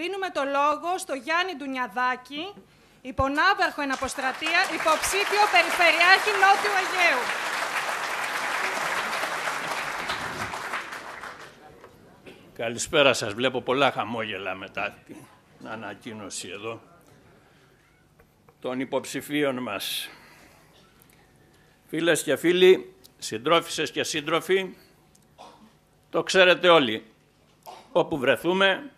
δίνουμε το λόγο στο Γιάννη Ντουνιαδάκη, υπονάβαρχο εν αποστρατεία, υποψήφιο Περιφερειάρχη Νότιου Αιγαίου. Καλησπέρα σας. Βλέπω πολλά χαμόγελα μετά την ανακοίνωση εδώ των υποψηφίων μας. Φίλες και φίλοι, συντρόφισσες και σύντροφοι, το ξέρετε όλοι. Όπου βρεθούμε,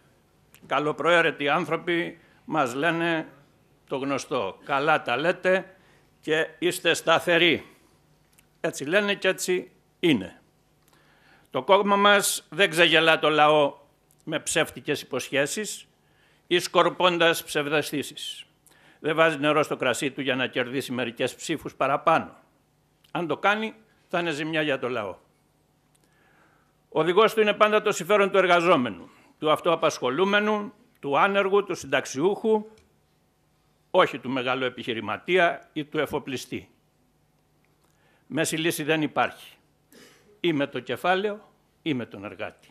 καλοπροαίρετοι άνθρωποι μας λένε το γνωστό. Καλά τα λέτε και είστε σταθεροί. Έτσι λένε και έτσι είναι. Το κόμμα μας δεν ξεγελά το λαό με ψεύτικες υποσχέσεις ή σκορπώντας ψευδαστήσεις. Δεν βάζει νερό στο κρασί του για να κερδίσει μερικές ψήφους παραπάνω. Αν το κάνει, θα είναι ζημιά για το λαό. Ο οδηγός του είναι πάντα το συμφέρον του εργαζόμενου του αυτοαπασχολούμενου, του άνεργου, του συνταξιούχου, όχι του μεγάλου επιχειρηματία ή του εφοπλιστή. Μέση λύση δεν υπάρχει. Ή με το κεφάλαιο ή με τον εργάτη.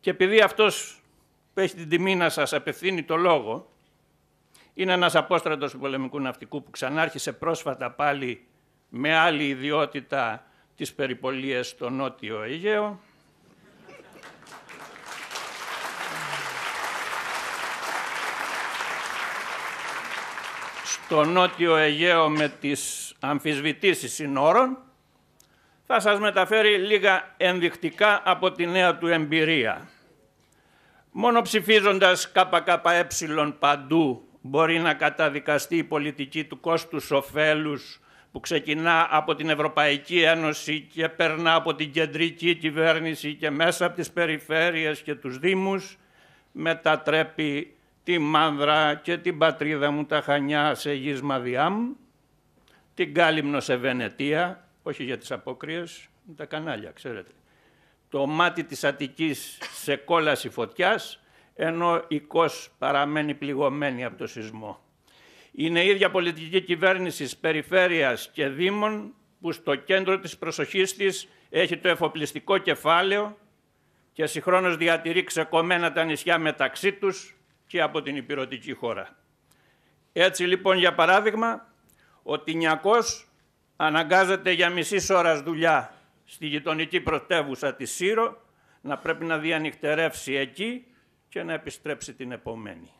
Και επειδή αυτός που έχει την τιμή να σας απευθύνει το λόγο, είναι ένας απόστρατος του πολεμικού ναυτικού που ξανάρχισε πρόσφατα πάλι με άλλη ιδιότητα τις περιπολίες στο νότιο Αιγαίο, στο νότιο Αιγαίο με τις αμφισβητήσεις συνόρων, θα σας μεταφέρει λίγα ενδεικτικά από τη νέα του εμπειρία. Μόνο ψηφίζοντας ΚΚΕ παντού μπορεί να καταδικαστεί η πολιτική του κόστους ωφέλους που ξεκινά από την Ευρωπαϊκή Ένωση και περνά από την κεντρική κυβέρνηση και μέσα από τις περιφέρειες και τους Δήμους, μετατρέπει τη Μάνδρα και την πατρίδα μου τα Χανιά σε γης Μαδιάμ, την Κάλυμνο σε Βενετία, όχι για τις απόκριες, τα κανάλια, ξέρετε. Το μάτι της Αττικής σε κόλαση φωτιάς, ενώ η παραμένει πληγωμένη από το σεισμό. Είναι η ίδια πολιτική κυβέρνηση περιφέρειας και δήμων που στο κέντρο της προσοχής της έχει το εφοπλιστικό κεφάλαιο και συγχρόνως διατηρεί ξεκομμένα τα νησιά μεταξύ τους και από την υπηρετική χώρα. Έτσι λοιπόν για παράδειγμα, ο Τινιακός αναγκάζεται για μισή ώρας δουλειά στη γειτονική πρωτεύουσα της Σύρο να πρέπει να διανυχτερεύσει εκεί και να επιστρέψει την επομένη.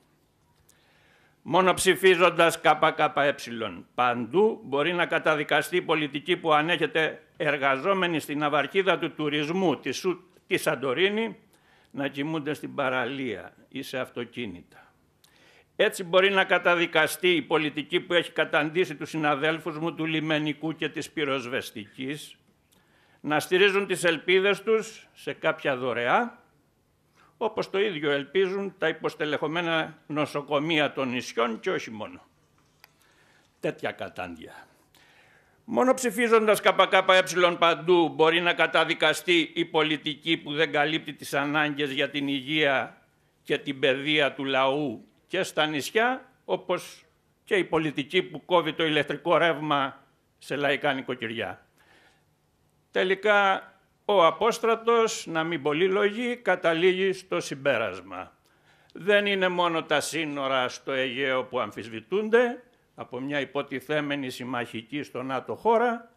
Μόνο ψηφίζοντας ΚΚΕ παντού μπορεί να καταδικαστεί η πολιτική που ανέχεται εργαζόμενη στην αβαρκίδα του τουρισμού της Σαντορίνη να κοιμούνται στην παραλία ή σε αυτοκίνητα. Έτσι μπορεί να καταδικαστεί η πολιτική που έχει καταντήσει τους συναδέλφους μου του λιμενικού και της πυροσβεστικής, να στηρίζουν τις ελπίδες τους σε κάποια δωρεά, όπως το ίδιο ελπίζουν τα υποστελεχωμένα νοσοκομεία των νησιών και όχι μόνο. Τέτοια κατάντια. Μόνο ψηφίζοντας ΚΚΕ παντού μπορεί να καταδικαστεί η πολιτική που δεν καλύπτει τις ανάγκες για την υγεία και την παιδεία του λαού και στα νησιά, όπως και η πολιτική που κόβει το ηλεκτρικό ρεύμα σε λαϊκά νοικοκυριά. Τελικά, ο απόστρατος, να μην πολύ λόγοι, καταλήγει στο συμπέρασμα. Δεν είναι μόνο τα σύνορα στο Αιγαίο που αμφισβητούνται, από μια υποτιθέμενη συμμαχική στο ΝΑΤΟ χώρα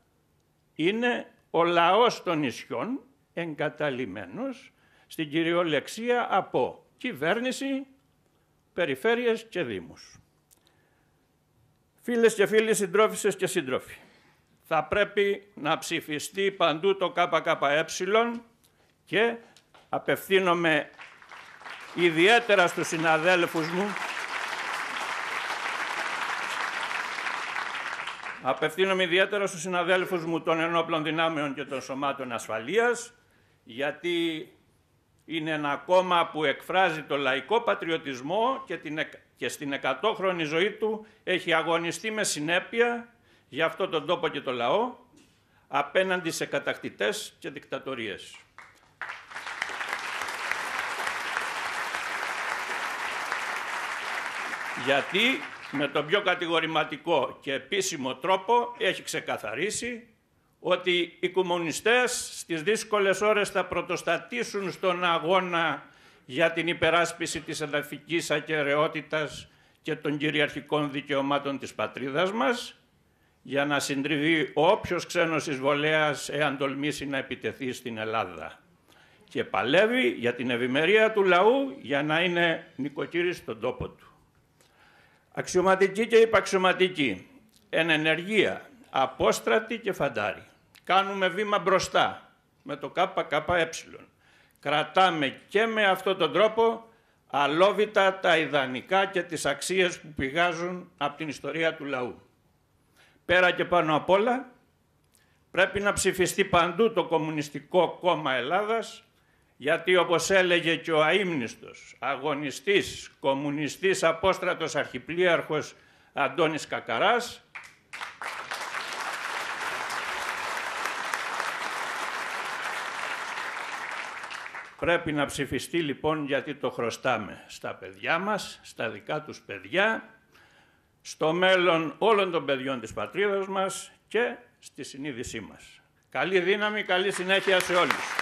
είναι ο λαός των νησιών εγκαταλειμμένος στην κυριολεξία από κυβέρνηση, περιφέρειες και δήμους. Φίλες και φίλοι, συντρόφισσες και συντρόφοι, θα πρέπει να ψηφιστεί παντού το ΚΚΕ και απευθύνομαι ιδιαίτερα στους συναδέλφους μου Απευθύνομαι ιδιαίτερα στους συναδέλφους μου των ενόπλων δυνάμεων και των σωμάτων ασφαλείας, γιατί είναι ένα κόμμα που εκφράζει το λαϊκό πατριωτισμό και, την, και στην εκατόχρονη ζωή του έχει αγωνιστεί με συνέπεια για αυτό τον τόπο και το λαό, απέναντι σε κατακτητές και δικτατορίες. Γιατί με τον πιο κατηγορηματικό και επίσημο τρόπο έχει ξεκαθαρίσει ότι οι κομμουνιστές στις δύσκολες ώρες θα πρωτοστατήσουν στον αγώνα για την υπεράσπιση της εδαφικής ακεραιότητας και των κυριαρχικών δικαιωμάτων της πατρίδας μας, για να συντριβεί όποιος ξένος εισβολέας εάν τολμήσει να επιτεθεί στην Ελλάδα. Και παλεύει για την ευημερία του λαού για να είναι νοικοκύρης στον τόπο του. Αξιωματική και υπαξιωματική. Εν ενεργεία. Απόστρατη και φαντάρι. Κάνουμε βήμα μπροστά με το ΚΚΕ. Κρατάμε και με αυτόν τον τρόπο αλόβητα τα ιδανικά και τις αξίες που πηγάζουν από την ιστορία του λαού. Πέρα και πάνω απ' όλα, πρέπει να ψηφιστεί παντού το Κομμουνιστικό Κόμμα Ελλάδας γιατί όπως έλεγε και ο αείμνηστος, αγωνιστής, κομμουνιστής, απόστρατος αρχιπλίαρχος Αντώνης Κακαράς, Πρέπει να ψηφιστεί λοιπόν γιατί το χρωστάμε στα παιδιά μας, στα δικά τους παιδιά, στο μέλλον όλων των παιδιών της πατρίδας μας και στη συνείδησή μας. Καλή δύναμη, καλή συνέχεια σε όλους.